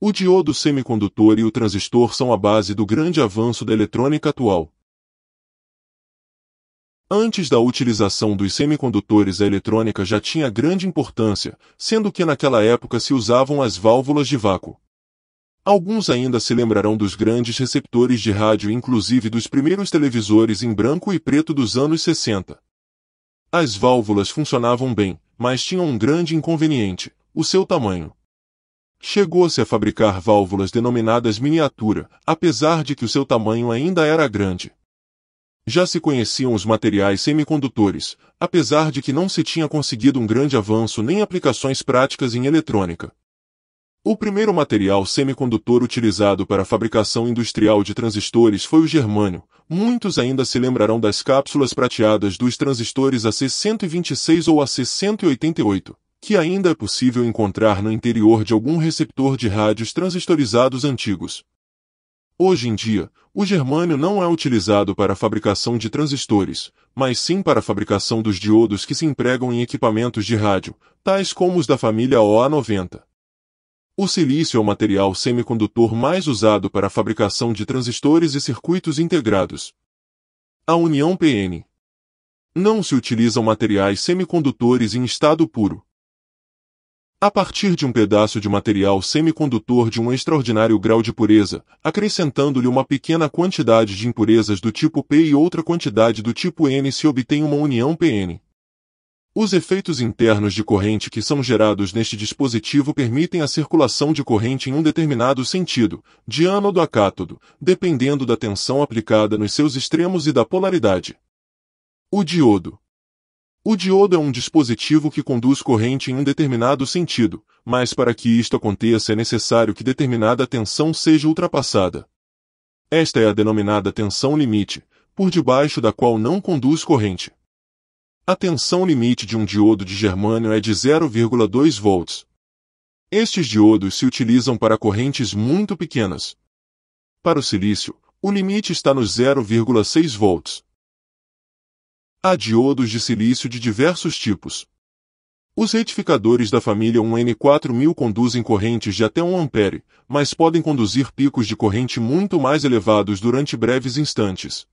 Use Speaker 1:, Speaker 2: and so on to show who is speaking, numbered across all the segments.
Speaker 1: O diodo semicondutor e o transistor são a base do grande avanço da eletrônica atual. Antes da utilização dos semicondutores, a eletrônica já tinha grande importância, sendo que naquela época se usavam as válvulas de vácuo. Alguns ainda se lembrarão dos grandes receptores de rádio, inclusive dos primeiros televisores em branco e preto dos anos 60. As válvulas funcionavam bem, mas tinham um grande inconveniente: o seu tamanho. Chegou-se a fabricar válvulas denominadas miniatura, apesar de que o seu tamanho ainda era grande. Já se conheciam os materiais semicondutores, apesar de que não se tinha conseguido um grande avanço nem aplicações práticas em eletrônica. O primeiro material semicondutor utilizado para a fabricação industrial de transistores foi o germânio. Muitos ainda se lembrarão das cápsulas prateadas dos transistores AC-126 ou AC-188 que ainda é possível encontrar no interior de algum receptor de rádios transistorizados antigos. Hoje em dia, o germânio não é utilizado para a fabricação de transistores, mas sim para a fabricação dos diodos que se empregam em equipamentos de rádio, tais como os da família OA90. O silício é o material semicondutor mais usado para a fabricação de transistores e circuitos integrados. A união PN. Não se utilizam materiais semicondutores em estado puro, a partir de um pedaço de material semicondutor de um extraordinário grau de pureza, acrescentando-lhe uma pequena quantidade de impurezas do tipo P e outra quantidade do tipo N se obtém uma união PN. Os efeitos internos de corrente que são gerados neste dispositivo permitem a circulação de corrente em um determinado sentido, de ânodo a cátodo, dependendo da tensão aplicada nos seus extremos e da polaridade. O diodo, o diodo é um dispositivo que conduz corrente em um determinado sentido, mas para que isto aconteça é necessário que determinada tensão seja ultrapassada. Esta é a denominada tensão limite, por debaixo da qual não conduz corrente. A tensão limite de um diodo de germânio é de 0,2 volts. Estes diodos se utilizam para correntes muito pequenas. Para o silício, o limite está nos 0,6 volts. Há diodos de silício de diversos tipos. Os retificadores da família 1N4000 conduzem correntes de até 1 ampere, mas podem conduzir picos de corrente muito mais elevados durante breves instantes.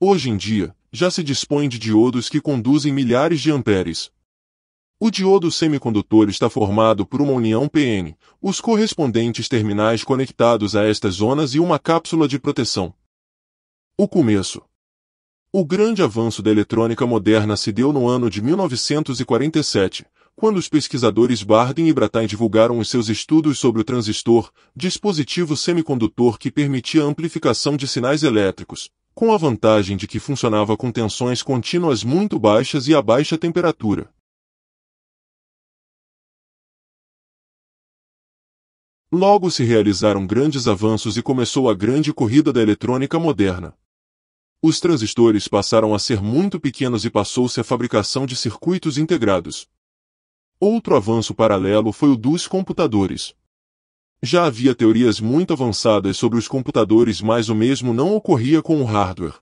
Speaker 1: Hoje em dia, já se dispõe de diodos que conduzem milhares de amperes. O diodo semicondutor está formado por uma união PN, os correspondentes terminais conectados a estas zonas e uma cápsula de proteção. O começo, o grande avanço da eletrônica moderna se deu no ano de 1947, quando os pesquisadores Bardin e Brattain divulgaram os seus estudos sobre o transistor, dispositivo semicondutor que permitia a amplificação de sinais elétricos, com a vantagem de que funcionava com tensões contínuas muito baixas e a baixa temperatura. Logo se realizaram grandes avanços e começou a grande corrida da eletrônica moderna. Os transistores passaram a ser muito pequenos e passou-se a fabricação de circuitos integrados. Outro avanço paralelo foi o dos computadores. Já havia teorias muito avançadas sobre os computadores, mas o mesmo não ocorria com o hardware.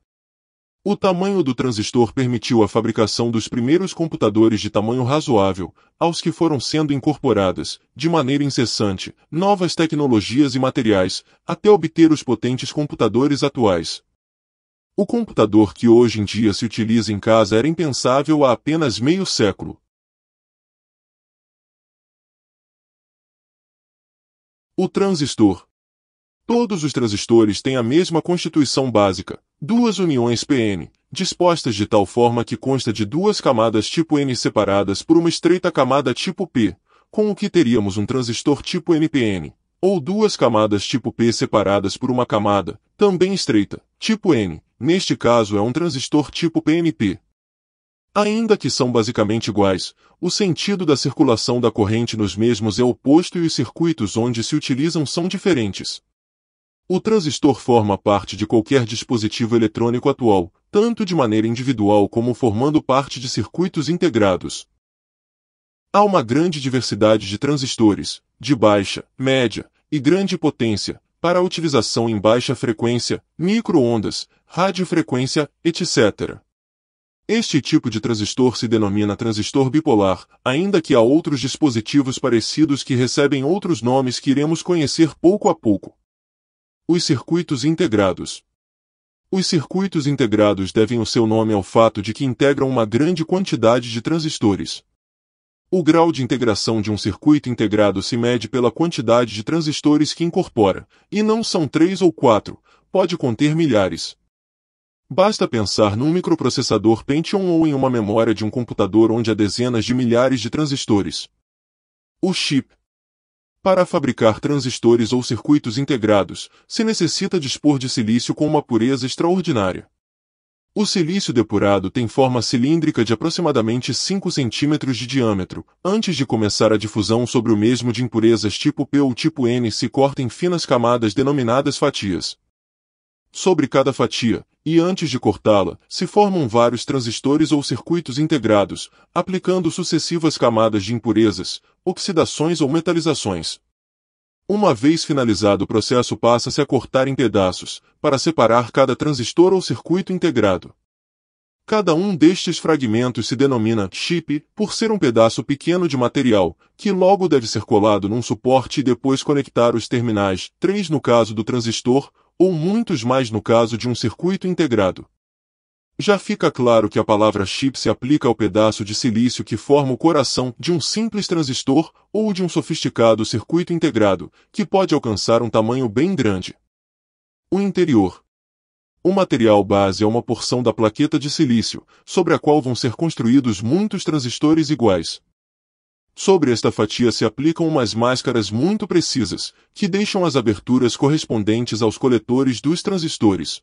Speaker 1: O tamanho do transistor permitiu a fabricação dos primeiros computadores de tamanho razoável, aos que foram sendo incorporadas, de maneira incessante, novas tecnologias e materiais, até obter os potentes computadores atuais. O computador que hoje em dia se utiliza em casa era impensável há apenas meio século. O transistor. Todos os transistores têm a mesma constituição básica, duas uniões PN, dispostas de tal forma que consta de duas camadas tipo N separadas por uma estreita camada tipo P, com o que teríamos um transistor tipo NPN, ou duas camadas tipo P separadas por uma camada, também estreita, tipo N, neste caso é um transistor tipo PNP. Ainda que são basicamente iguais, o sentido da circulação da corrente nos mesmos é oposto e os circuitos onde se utilizam são diferentes. O transistor forma parte de qualquer dispositivo eletrônico atual, tanto de maneira individual como formando parte de circuitos integrados. Há uma grande diversidade de transistores, de baixa, média e grande potência, para utilização em baixa frequência, microondas, radiofrequência, etc. Este tipo de transistor se denomina transistor bipolar, ainda que há outros dispositivos parecidos que recebem outros nomes que iremos conhecer pouco a pouco. Os circuitos integrados. Os circuitos integrados devem o seu nome ao fato de que integram uma grande quantidade de transistores. O grau de integração de um circuito integrado se mede pela quantidade de transistores que incorpora, e não são três ou quatro, pode conter milhares. Basta pensar num microprocessador Pentium ou em uma memória de um computador onde há dezenas de milhares de transistores. O chip. Para fabricar transistores ou circuitos integrados, se necessita dispor de silício com uma pureza extraordinária. O silício depurado tem forma cilíndrica de aproximadamente 5 cm de diâmetro. Antes de começar a difusão sobre o mesmo de impurezas tipo P ou tipo N se corta em finas camadas denominadas fatias. Sobre cada fatia, e antes de cortá-la, se formam vários transistores ou circuitos integrados, aplicando sucessivas camadas de impurezas, oxidações ou metalizações. Uma vez finalizado o processo passa-se a cortar em pedaços, para separar cada transistor ou circuito integrado. Cada um destes fragmentos se denomina chip, por ser um pedaço pequeno de material, que logo deve ser colado num suporte e depois conectar os terminais, três no caso do transistor, ou muitos mais no caso de um circuito integrado. Já fica claro que a palavra chip se aplica ao pedaço de silício que forma o coração de um simples transistor ou de um sofisticado circuito integrado, que pode alcançar um tamanho bem grande. O interior. O material base é uma porção da plaqueta de silício, sobre a qual vão ser construídos muitos transistores iguais. Sobre esta fatia se aplicam umas máscaras muito precisas, que deixam as aberturas correspondentes aos coletores dos transistores.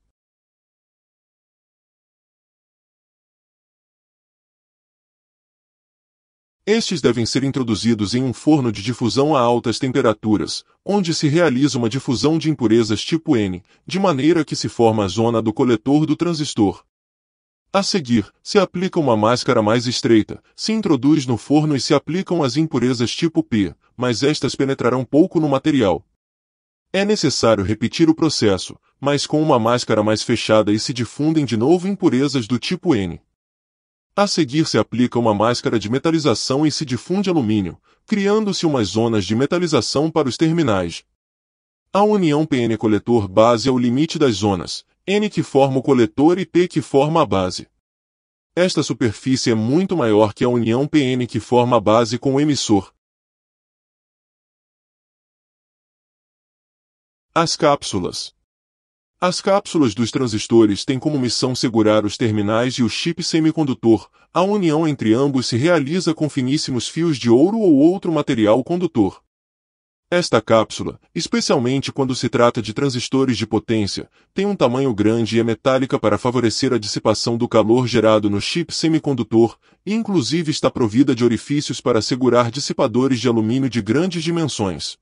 Speaker 1: Estes devem ser introduzidos em um forno de difusão a altas temperaturas, onde se realiza uma difusão de impurezas tipo N, de maneira que se forma a zona do coletor do transistor. A seguir, se aplica uma máscara mais estreita, se introduz no forno e se aplicam as impurezas tipo P, mas estas penetrarão pouco no material. É necessário repetir o processo, mas com uma máscara mais fechada e se difundem de novo impurezas do tipo N. A seguir se aplica uma máscara de metalização e se difunde alumínio, criando-se umas zonas de metalização para os terminais. A união PN coletor base é o limite das zonas, N que forma o coletor e P que forma a base. Esta superfície é muito maior que a união PN que forma a base com o emissor. As cápsulas. As cápsulas dos transistores têm como missão segurar os terminais e o chip semicondutor. A união entre ambos se realiza com finíssimos fios de ouro ou outro material condutor. Esta cápsula, especialmente quando se trata de transistores de potência, tem um tamanho grande e é metálica para favorecer a dissipação do calor gerado no chip semicondutor, e inclusive está provida de orifícios para segurar dissipadores de alumínio de grandes dimensões.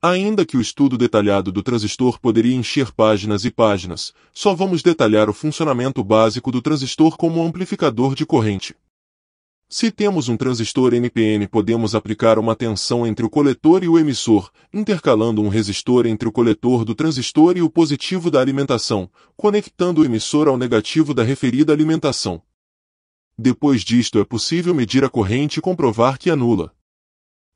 Speaker 1: Ainda que o estudo detalhado do transistor poderia encher páginas e páginas, só vamos detalhar o funcionamento básico do transistor como amplificador de corrente. Se temos um transistor NPN, podemos aplicar uma tensão entre o coletor e o emissor, intercalando um resistor entre o coletor do transistor e o positivo da alimentação, conectando o emissor ao negativo da referida alimentação. Depois disto é possível medir a corrente e comprovar que anula.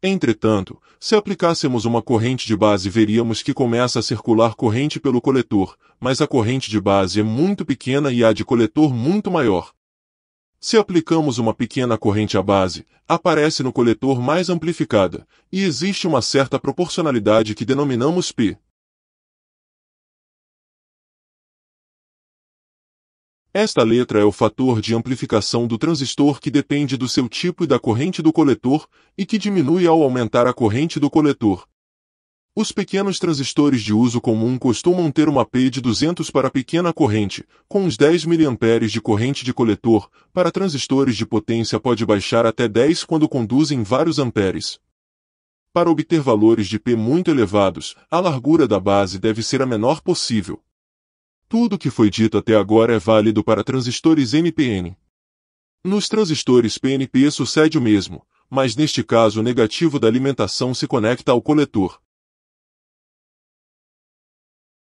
Speaker 1: Entretanto, se aplicássemos uma corrente de base, veríamos que começa a circular corrente pelo coletor, mas a corrente de base é muito pequena e a de coletor muito maior, se aplicamos uma pequena corrente à base, aparece no coletor mais amplificada, e existe uma certa proporcionalidade que denominamos π. Esta letra é o fator de amplificação do transistor que depende do seu tipo e da corrente do coletor, e que diminui ao aumentar a corrente do coletor. Os pequenos transistores de uso comum costumam ter uma P de 200 para pequena corrente, com uns 10 mA de corrente de coletor, para transistores de potência pode baixar até 10 quando conduzem vários amperes. Para obter valores de P muito elevados, a largura da base deve ser a menor possível. Tudo o que foi dito até agora é válido para transistores NPN. Nos transistores PNP sucede o mesmo, mas neste caso o negativo da alimentação se conecta ao coletor.